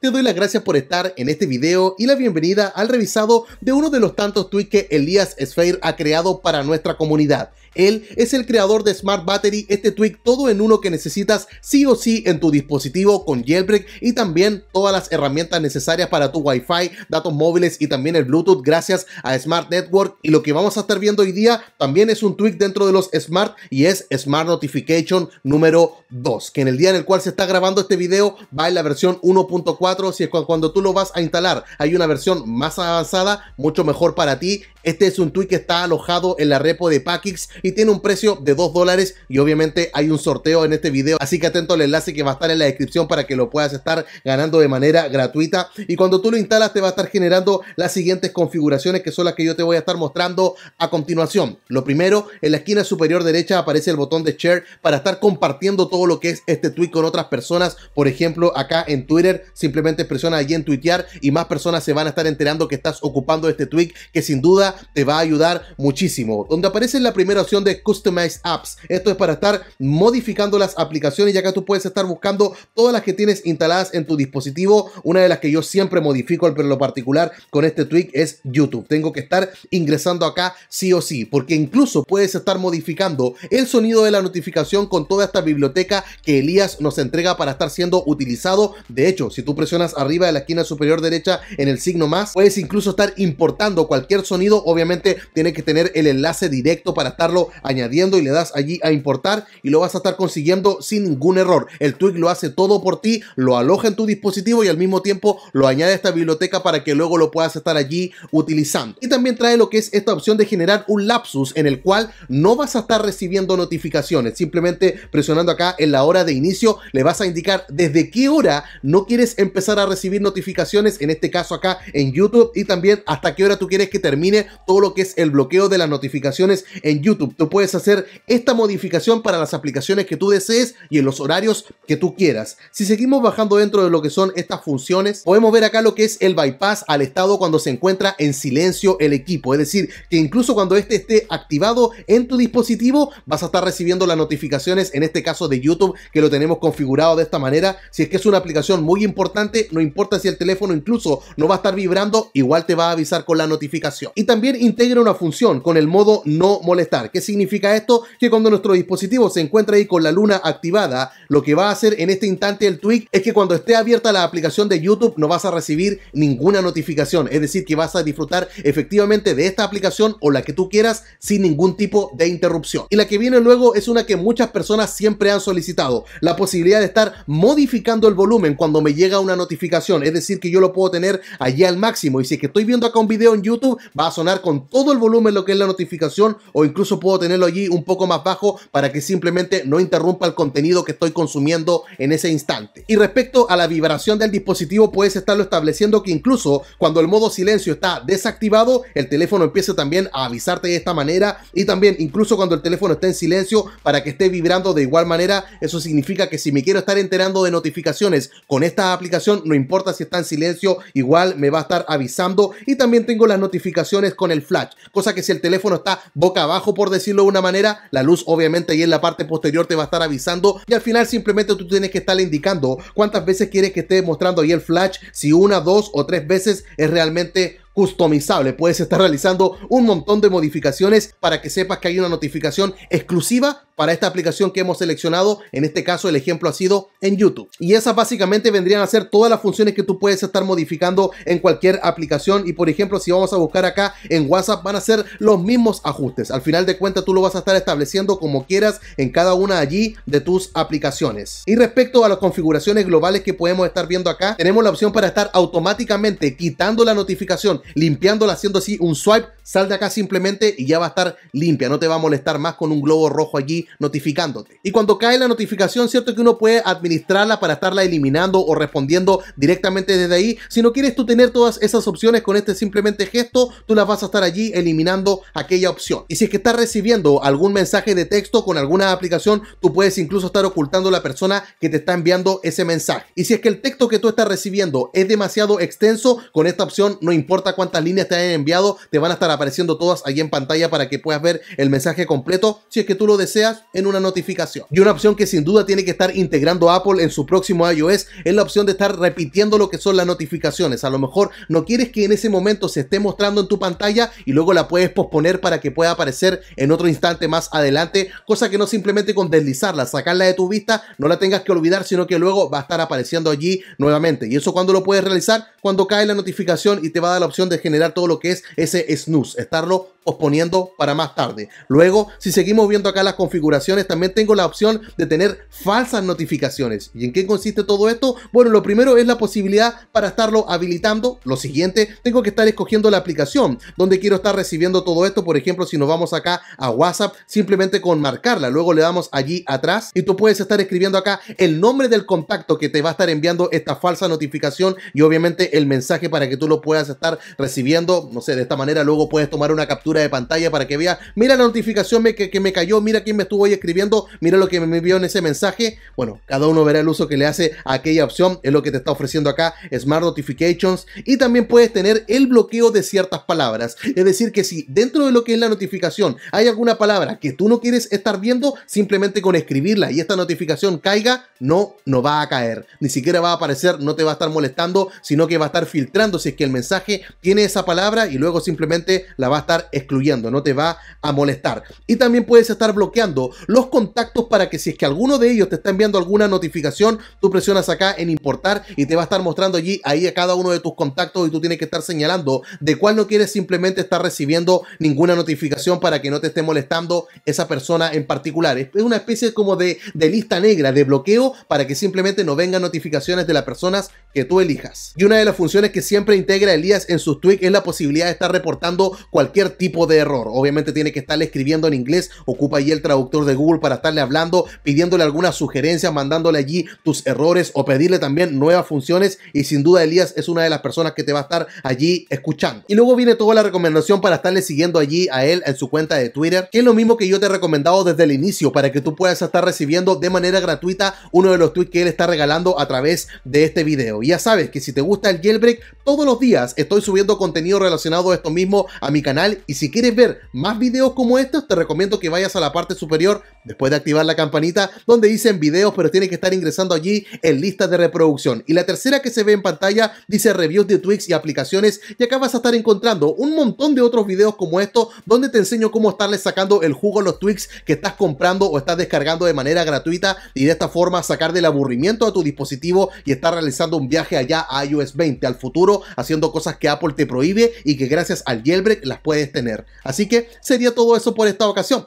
te doy las gracias por estar en este video y la bienvenida al revisado de uno de los tantos tweets que Elías Sfeir ha creado para nuestra comunidad. Él es el creador de Smart Battery, este tweet todo en uno que necesitas sí o sí en tu dispositivo con jailbreak y también todas las herramientas necesarias para tu Wi-Fi, datos móviles y también el Bluetooth gracias a Smart Network. Y lo que vamos a estar viendo hoy día también es un tweet dentro de los Smart y es Smart Notification número 2, que en el día en el cual se está grabando este video va en la versión 1.4 si es cuando tú lo vas a instalar, hay una versión más avanzada, mucho mejor para ti este es un tweet que está alojado en la repo de Packix y tiene un precio de 2 dólares y obviamente hay un sorteo en este video, así que atento al enlace que va a estar en la descripción para que lo puedas estar ganando de manera gratuita y cuando tú lo instalas te va a estar generando las siguientes configuraciones que son las que yo te voy a estar mostrando a continuación. Lo primero, en la esquina superior derecha aparece el botón de share para estar compartiendo todo lo que es este tweet con otras personas, por ejemplo acá en Twitter, simplemente presiona allí en tuitear y más personas se van a estar enterando que estás ocupando este tweet que sin duda te va a ayudar muchísimo. Donde aparece la primera opción de Customize Apps. Esto es para estar modificando las aplicaciones, ya que tú puedes estar buscando todas las que tienes instaladas en tu dispositivo. Una de las que yo siempre modifico, pero en lo particular con este tweak es YouTube. Tengo que estar ingresando acá sí o sí, porque incluso puedes estar modificando el sonido de la notificación con toda esta biblioteca que Elías nos entrega para estar siendo utilizado. De hecho, si tú presionas arriba de la esquina superior derecha en el signo más, puedes incluso estar importando cualquier sonido obviamente tiene que tener el enlace directo para estarlo añadiendo y le das allí a importar y lo vas a estar consiguiendo sin ningún error. El Twig lo hace todo por ti, lo aloja en tu dispositivo y al mismo tiempo lo añade a esta biblioteca para que luego lo puedas estar allí utilizando. Y también trae lo que es esta opción de generar un lapsus en el cual no vas a estar recibiendo notificaciones, simplemente presionando acá en la hora de inicio le vas a indicar desde qué hora no quieres empezar a recibir notificaciones, en este caso acá en YouTube y también hasta qué hora tú quieres que termine todo lo que es el bloqueo de las notificaciones en YouTube. Tú puedes hacer esta modificación para las aplicaciones que tú desees y en los horarios que tú quieras. Si seguimos bajando dentro de lo que son estas funciones, podemos ver acá lo que es el bypass al estado cuando se encuentra en silencio el equipo. Es decir, que incluso cuando este esté activado en tu dispositivo, vas a estar recibiendo las notificaciones, en este caso de YouTube, que lo tenemos configurado de esta manera. Si es que es una aplicación muy importante, no importa si el teléfono incluso no va a estar vibrando, igual te va a avisar con la notificación. Y también también integra una función con el modo no molestar. ¿Qué significa esto? Que cuando nuestro dispositivo se encuentra ahí con la luna activada, lo que va a hacer en este instante el tweak es que cuando esté abierta la aplicación de YouTube no vas a recibir ninguna notificación. Es decir, que vas a disfrutar efectivamente de esta aplicación o la que tú quieras sin ningún tipo de interrupción. Y la que viene luego es una que muchas personas siempre han solicitado, la posibilidad de estar modificando el volumen cuando me llega una notificación. Es decir, que yo lo puedo tener allí al máximo y si es que estoy viendo acá un video en YouTube, va a sonar con todo el volumen lo que es la notificación o incluso puedo tenerlo allí un poco más bajo para que simplemente no interrumpa el contenido que estoy consumiendo en ese instante. Y respecto a la vibración del dispositivo puedes estarlo estableciendo que incluso cuando el modo silencio está desactivado el teléfono empiece también a avisarte de esta manera y también incluso cuando el teléfono esté en silencio para que esté vibrando de igual manera eso significa que si me quiero estar enterando de notificaciones con esta aplicación no importa si está en silencio igual me va a estar avisando y también tengo las notificaciones con el flash, cosa que si el teléfono está boca abajo, por decirlo de una manera, la luz obviamente ahí en la parte posterior te va a estar avisando y al final simplemente tú tienes que estarle indicando cuántas veces quieres que esté mostrando ahí el flash, si una, dos o tres veces es realmente customizable. Puedes estar realizando un montón de modificaciones para que sepas que hay una notificación exclusiva para esta aplicación que hemos seleccionado. En este caso el ejemplo ha sido en YouTube. Y esas básicamente vendrían a ser todas las funciones que tú puedes estar modificando en cualquier aplicación. Y por ejemplo, si vamos a buscar acá en WhatsApp, van a ser los mismos ajustes. Al final de cuentas, tú lo vas a estar estableciendo como quieras en cada una allí de tus aplicaciones. Y respecto a las configuraciones globales que podemos estar viendo acá, tenemos la opción para estar automáticamente quitando la notificación, limpiándola, haciendo así un swipe, sal de acá simplemente y ya va a estar limpia. No te va a molestar más con un globo rojo allí notificándote. Y cuando cae la notificación, cierto que uno puede administrarla para estarla eliminando o respondiendo directamente desde ahí. Si no quieres tú tener todas esas opciones con este simplemente gesto, tú las vas a estar allí eliminando aquella opción. Y si es que estás recibiendo algún mensaje de texto con alguna aplicación, tú puedes incluso estar ocultando la persona que te está enviando ese mensaje. Y si es que el texto que tú estás recibiendo es demasiado extenso, con esta opción no importa cuántas líneas te hayan enviado, te van a estar apareciendo todas ahí en pantalla para que puedas ver el mensaje completo. Si es que tú lo deseas, en una notificación. Y una opción que sin duda tiene que estar integrando Apple en su próximo iOS es la opción de estar repitiendo lo que son las notificaciones. A lo mejor no quieres que en ese momento se esté mostrando en tu pantalla y luego la puedes posponer para que pueda aparecer en otro instante más adelante, cosa que no simplemente con deslizarla, sacarla de tu vista, no la tengas que olvidar, sino que luego va a estar apareciendo allí nuevamente. Y eso cuando lo puedes realizar, cuando cae la notificación y te va a dar la opción de generar todo lo que es ese snooze, estarlo posponiendo para más tarde. Luego, si seguimos viendo acá las configuraciones, configuraciones también tengo la opción de tener falsas notificaciones. ¿Y en qué consiste todo esto? Bueno, lo primero es la posibilidad para estarlo habilitando. Lo siguiente, tengo que estar escogiendo la aplicación donde quiero estar recibiendo todo esto. Por ejemplo, si nos vamos acá a WhatsApp, simplemente con marcarla. Luego le damos allí atrás y tú puedes estar escribiendo acá el nombre del contacto que te va a estar enviando esta falsa notificación y obviamente el mensaje para que tú lo puedas estar recibiendo. No sé, de esta manera luego puedes tomar una captura de pantalla para que veas, mira la notificación que, que me cayó, mira quién me tú voy escribiendo, mira lo que me envió en ese mensaje. Bueno, cada uno verá el uso que le hace a aquella opción, es lo que te está ofreciendo acá Smart Notifications y también puedes tener el bloqueo de ciertas palabras. Es decir, que si dentro de lo que es la notificación hay alguna palabra que tú no quieres estar viendo, simplemente con escribirla y esta notificación caiga, no, no va a caer. Ni siquiera va a aparecer, no te va a estar molestando, sino que va a estar filtrando si es que el mensaje tiene esa palabra y luego simplemente la va a estar excluyendo, no te va a molestar. Y también puedes estar bloqueando los contactos para que si es que alguno de ellos te está enviando alguna notificación, tú presionas acá en importar y te va a estar mostrando allí ahí a cada uno de tus contactos y tú tienes que estar señalando de cuál no quieres simplemente estar recibiendo ninguna notificación para que no te esté molestando esa persona en particular. Es una especie como de, de lista negra, de bloqueo para que simplemente no vengan notificaciones de las personas que tú elijas. Y una de las funciones que siempre integra Elías en sus tweets es la posibilidad de estar reportando cualquier tipo de error. Obviamente tiene que estarle escribiendo en inglés, ocupa ahí el traductor de Google para estarle hablando, pidiéndole algunas sugerencias, mandándole allí tus errores o pedirle también nuevas funciones. Y sin duda Elías es una de las personas que te va a estar allí escuchando. Y luego viene toda la recomendación para estarle siguiendo allí a él en su cuenta de Twitter, que es lo mismo que yo te he recomendado desde el inicio para que tú puedas estar recibiendo de manera gratuita uno de los tweets que él está regalando a través de este video. Y ya sabes que si te gusta el jailbreak, todos los días estoy subiendo contenido relacionado a esto mismo a mi canal y si quieres ver más videos como estos, te recomiendo que vayas a la parte superior después de activar la campanita, donde dicen videos, pero tiene que estar ingresando allí en listas de reproducción. Y la tercera que se ve en pantalla dice reviews de tweaks y aplicaciones, y acá vas a estar encontrando un montón de otros videos como esto donde te enseño cómo estarle sacando el jugo a los tweaks que estás comprando o estás descargando de manera gratuita, y de esta forma sacar del aburrimiento a tu dispositivo y estar realizando un viaje allá a iOS 20, al futuro, haciendo cosas que Apple te prohíbe y que gracias al jailbreak las puedes tener. Así que sería todo eso por esta ocasión.